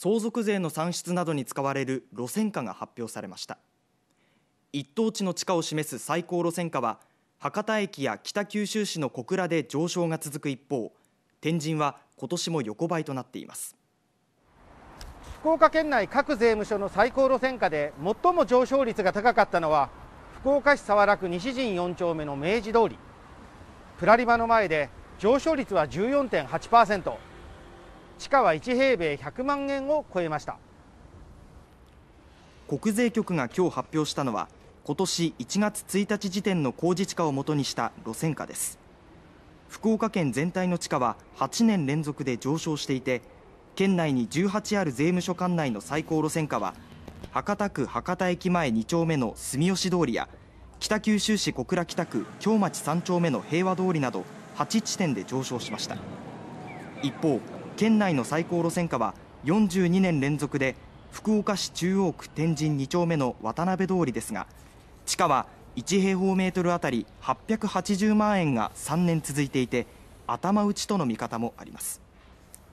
相続税の算出などに使われる路線価が発表されました一等地の地価を示す最高路線価は博多駅や北九州市の小倉で上昇が続く一方天神は今年も横ばいとなっています福岡県内各税務署の最高路線価で最も上昇率が高かったのは福岡市早良区西陣4丁目の明治通りプラリバの前で上昇率は14.8%地価は1平米100万円を超えました国税局が今日発表したのは今年1月1日時点の公示地価をもとにした路線価です福岡県全体の地価は8年連続で上昇していて県内に18ある税務署管内の最高路線価は博多区博多駅前2丁目の住吉通りや北九州市小倉北区京町3丁目の平和通りなど8地点で上昇しました一方県内の最高路線価は42年連続で福岡市中央区天神2丁目の渡辺通りですが地価は1平方メートルあたり880万円が3年続いていて頭打ちとの見方もあります。